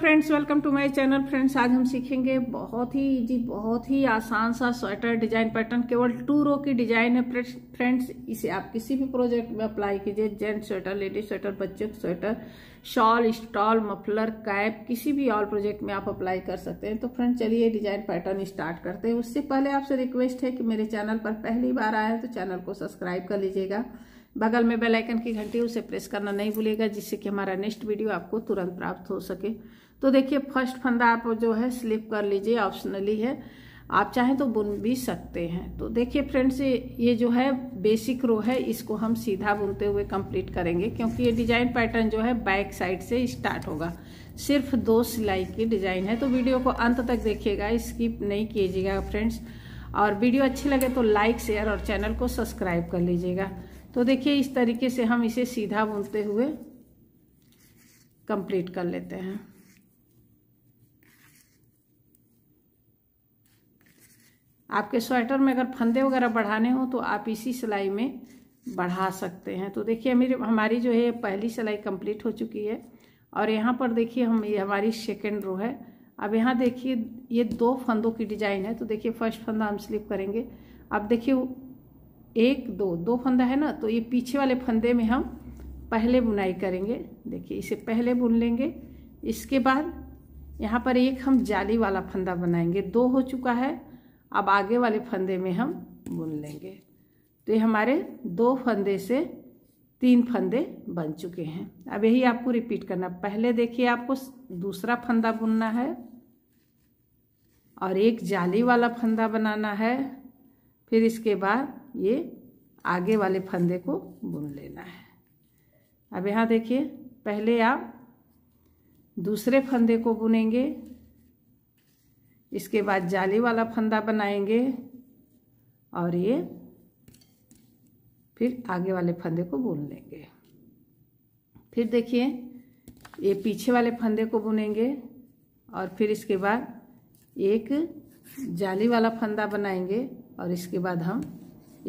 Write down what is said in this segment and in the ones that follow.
friends welcome to my channel friends आज हम सीखेंगे बहुत ही इजी बहुत ही आसान सा स्वेटर डिजाइन पैटर्न केवल टू रो की डिजाइन है फ्रेंड्स इसे आप किसी भी प्रोजेक्ट में अप्लाई कीजिए जेंट्स स्वेटर लेडीज स्वेटर बच्चों के sweater shawl stole muffler cap किसी भी ऑल प्रोजेक्ट में आप अप्लाई कर सकते हैं तो फ्रेंड्स चलिए डिजाइन पैटर्न स्टार्ट करते हैं उससे पहले आपसे रिक्वेस्ट है कि मेरे चैनल पर पहली बार आए तो चैनल को सब्सक्राइब कर लीजिएगा बगल में बेल आइकन की घंटी उसे प्रेस करना नहीं भूलेगा जिससे कि हमारा नेक्स्ट वीडियो आपको तुरंत प्राप्त हो सके तो देखिए फर्स्ट फंदा आप जो है स्लिप कर लीजिए ऑप्शनली है आप चाहें तो बुन भी सकते हैं तो देखिए फ्रेंड्स ये जो है बेसिक रो है इसको हम सीधा बुनते हुए कंप्लीट करेंगे क्योंकि ये डिजाइन पैटर्न जो है बैक साइड से स्टार्ट होगा सिर्फ दो सिलाई की डिजाइन है तो वीडियो को अंत तक देखिएगा स्किप नहीं कीजिएगा फ्रेंड्स और वीडियो अच्छी लगे तो लाइक शेयर और चैनल को सब्सक्राइब कर लीजिएगा तो देखिए इस तरीके से हम इसे सीधा बुनते हुए कंप्लीट कर लेते हैं आपके स्वेटर में अगर फंदे वगैरह बढ़ाने हो तो आप इसी सिलाई में बढ़ा सकते हैं तो देखिए मेरी हमारी जो है पहली सिलाई कंप्लीट हो चुकी है और यहाँ पर देखिए हम ये हमारी सेकेंड रो है अब यहाँ देखिए ये दो फंदों की डिजाइन है तो देखिए फर्स्ट फंदा हम स्लिप करेंगे अब देखिए एक दो दो फंदा है ना तो ये पीछे वाले फंदे में हम पहले बुनाई करेंगे देखिए इसे पहले बुन लेंगे इसके बाद यहाँ पर एक हम जाली वाला फंदा बनाएंगे दो हो चुका है अब आगे वाले फंदे में हम बुन लेंगे तो ये हमारे दो फंदे से तीन फंदे बन चुके हैं अब यही आपको रिपीट करना पहले देखिए आपको दूसरा फंदा बुनना है और एक जाली वाला फंदा बनाना है फिर इसके बाद ये आगे वाले फंदे को बुन लेना है अब यहाँ देखिए पहले आप दूसरे फंदे को बुनेंगे इसके बाद जाली वाला फंदा बनाएंगे और ये फिर आगे वाले फंदे को बुन लेंगे फिर देखिए ये पीछे वाले फंदे को बुनेंगे और फिर इसके बाद एक जाली वाला फंदा बनाएंगे और इसके बाद हम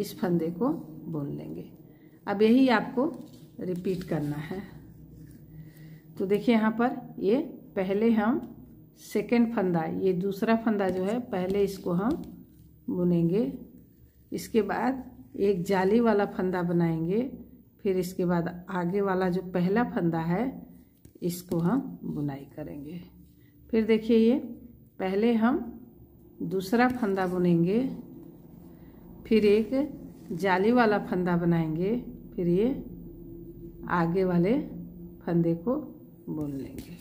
इस फंदे को बुन लेंगे अब यही आपको रिपीट करना है तो देखिए यहाँ पर ये पहले हम सेकेंड फंदा ये दूसरा फंदा जो है पहले इसको हम बुनेंगे इसके बाद एक जाली वाला फंदा बनाएंगे फिर इसके बाद आगे वाला जो पहला फंदा है इसको हम बुनाई करेंगे फिर देखिए ये पहले हम दूसरा फंदा बुनेंगे फिर एक जाली वाला फंदा बनाएंगे फिर ये आगे वाले फंदे को बुन लेंगे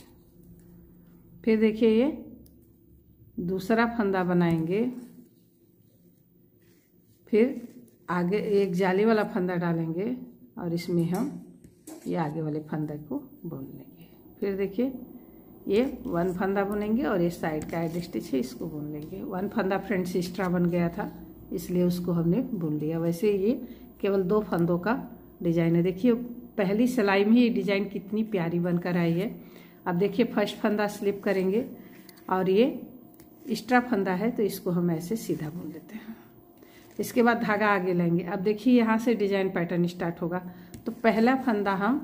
फिर देखिए ये दूसरा फंदा बनाएंगे फिर आगे एक जाली वाला फंदा डालेंगे और इसमें हम ये आगे वाले फंदे को बुन लेंगे फिर देखिए ये वन फंदा बुनेंगे और ये साइड का एड स्टिच है इसको बुन लेंगे वन फंदा फ्रेंड्स एक्स्ट्रा बन गया था इसलिए उसको हमने बुन लिया वैसे ये केवल दो फंदों का डिजाइन है देखिए पहली सिलाई में ये डिजाइन कितनी प्यारी बनकर आई है अब देखिए फर्स्ट फंदा स्लिप करेंगे और ये एक्स्ट्रा फंदा है तो इसको हम ऐसे सीधा बुन लेते हैं इसके बाद धागा आगे लेंगे अब देखिए यहाँ से डिजाइन पैटर्न स्टार्ट होगा तो पहला फंदा हम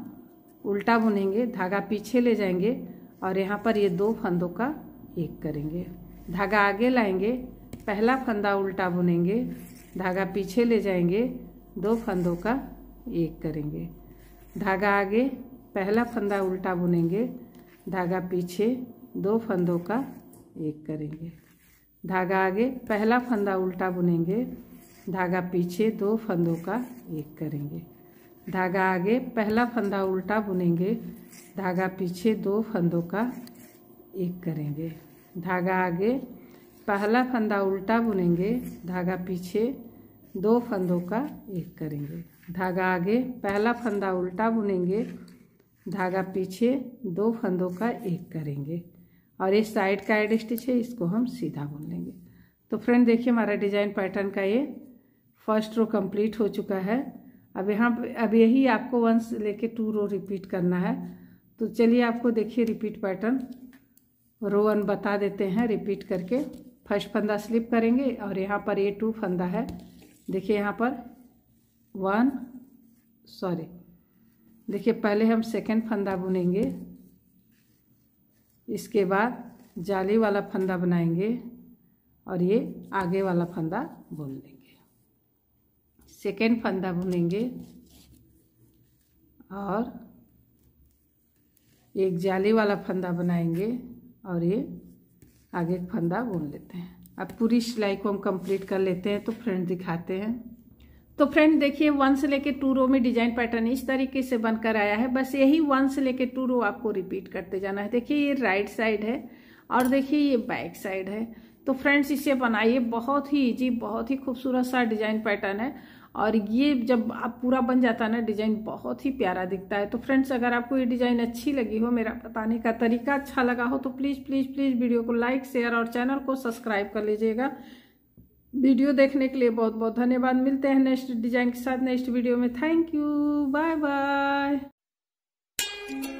उल्टा बुनेंगे धागा पीछे ले जाएंगे और यहाँ पर ये दो फंदों का एक करेंगे धागा आगे लाएंगे पहला फंदा उल्टा बुनेंगे धागा पीछे ले जाएंगे दो फंदों का एक करेंगे धागा आगे पहला फंदा उल्टा बुनेंगे धागा पीछे दो फंदों का एक करेंगे धागा आगे पहला फंदा उल्टा बुनेंगे धागा पीछे दो फंदों का एक करेंगे धागा आगे पहला फंदा उल्टा बुनेंगे धागा पीछे दो फंदों का एक करेंगे धागा आगे पहला फंदा उल्टा बुनेंगे धागा पीछे दो फंदों का एक करेंगे धागा आगे पहला फंदा उल्टा बुनेंगे धागा पीछे दो फंदों का एक करेंगे और ये साइड का एड स्टिच है इसको हम सीधा बुन लेंगे तो फ्रेंड देखिए हमारा डिजाइन पैटर्न का ये फर्स्ट रो कंप्लीट हो चुका है अब यहाँ अब यही आपको वंस लेके टू रो रिपीट करना है तो चलिए आपको देखिए रिपीट पैटर्न रो वन बता देते हैं रिपीट करके फर्स्ट फंदा स्लिप करेंगे और यहाँ पर ये टू फंदा है देखिए यहाँ पर वन सॉरी देखिए पहले हम सेकंड फंदा बुनेंगे इसके बाद जाली वाला फंदा बनाएंगे और ये आगे वाला फंदा बुन लेंगे सेकेंड फंदा बुनेंगे और एक जाली वाला फंदा बनाएंगे और ये आगे फंदा बुन लेते हैं अब पूरी सिलाई को हम कंप्लीट कर लेते हैं तो फ्रेंड दिखाते हैं तो फ्रेंड देखिए वन से लेके टू रो में डिजाइन पैटर्न इस तरीके से बनकर आया है बस यही वन से लेके टू रो आपको रिपीट करते जाना है देखिए ये राइट साइड है और देखिए ये बैक साइड है तो फ्रेंड्स इसे बनाइए बहुत ही इजी बहुत ही खूबसूरत सा डिजाइन पैटर्न है और ये जब आप पूरा बन जाता है ना डिजाइन बहुत ही प्यारा दिखता है तो फ्रेंड्स अगर आपको ये डिजाइन अच्छी लगी हो मेरा बताने का तरीका अच्छा लगा हो तो प्लीज़ प्लीज़ प्लीज़ वीडियो को लाइक शेयर और चैनल को सब्सक्राइब कर लीजिएगा वीडियो देखने के लिए बहुत बहुत धन्यवाद मिलते हैं नेक्स्ट डिजाइन के साथ नेक्स्ट वीडियो में थैंक यू बाय बाय